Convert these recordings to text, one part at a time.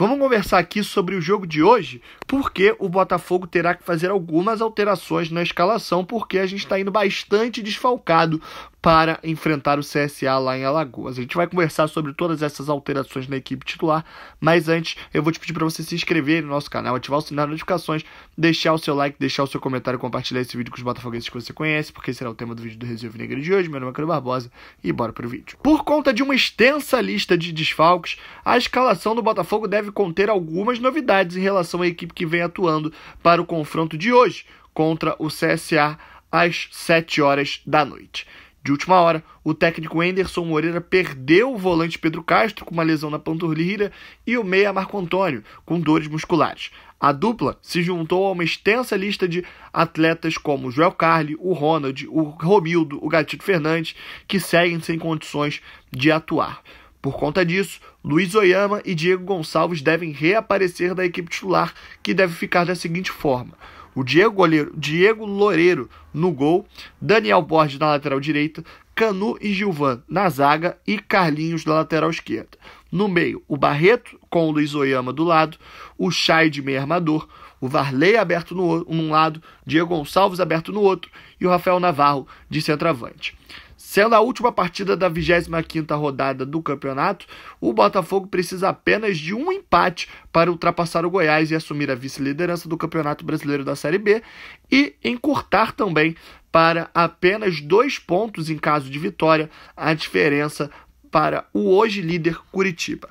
Vamos conversar aqui sobre o jogo de hoje, porque o Botafogo terá que fazer algumas alterações na escalação, porque a gente está indo bastante desfalcado para enfrentar o CSA lá em Alagoas. A gente vai conversar sobre todas essas alterações na equipe titular, mas antes eu vou te pedir para você se inscrever no nosso canal, ativar o sininho de notificações, deixar o seu like, deixar o seu comentário, compartilhar esse vídeo com os botafoguenses que você conhece, porque será o tema do vídeo do Resenha Negra de hoje. Meu nome é Cano Barbosa e bora pro vídeo. Por conta de uma extensa lista de desfalques, a escalação do Botafogo deve conter algumas novidades em relação à equipe que vem atuando para o confronto de hoje contra o CSA às 7 horas da noite. De última hora, o técnico Enderson Moreira perdeu o volante Pedro Castro com uma lesão na panturrilha e o meia Marco Antônio com dores musculares. A dupla se juntou a uma extensa lista de atletas como o Joel Carli, o Ronald, o Romildo, o Gatito Fernandes, que seguem sem condições de atuar. Por conta disso, Luiz Oyama e Diego Gonçalves devem reaparecer da equipe titular, que deve ficar da seguinte forma: o Diego, goleiro, Diego Loureiro no gol, Daniel Borges na lateral direita, Canu e Gilvan na zaga e Carlinhos na lateral esquerda. No meio, o Barreto com o Luiz Oyama do lado, o Chay de meio armador, o Varley aberto no, num lado, Diego Gonçalves aberto no outro e o Rafael Navarro de centroavante. Sendo a última partida da 25ª rodada do campeonato, o Botafogo precisa apenas de um empate para ultrapassar o Goiás e assumir a vice-liderança do Campeonato Brasileiro da Série B e encurtar também para apenas dois pontos em caso de vitória a diferença para o Hoje Líder Curitiba.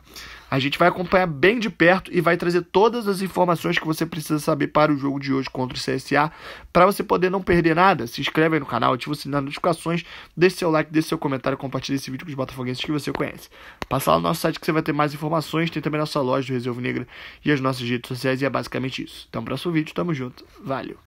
A gente vai acompanhar bem de perto e vai trazer todas as informações que você precisa saber para o jogo de hoje contra o CSA. Para você poder não perder nada, se inscreve aí no canal, ativa o sininho das notificações, deixe seu like, deixe seu comentário, compartilhe esse vídeo com os botafoguenses que você conhece. Passa lá no nosso site que você vai ter mais informações, tem também nossa loja do Reserva Negra e as nossas redes sociais e é basicamente isso. Então, próximo vídeo, tamo junto, valeu!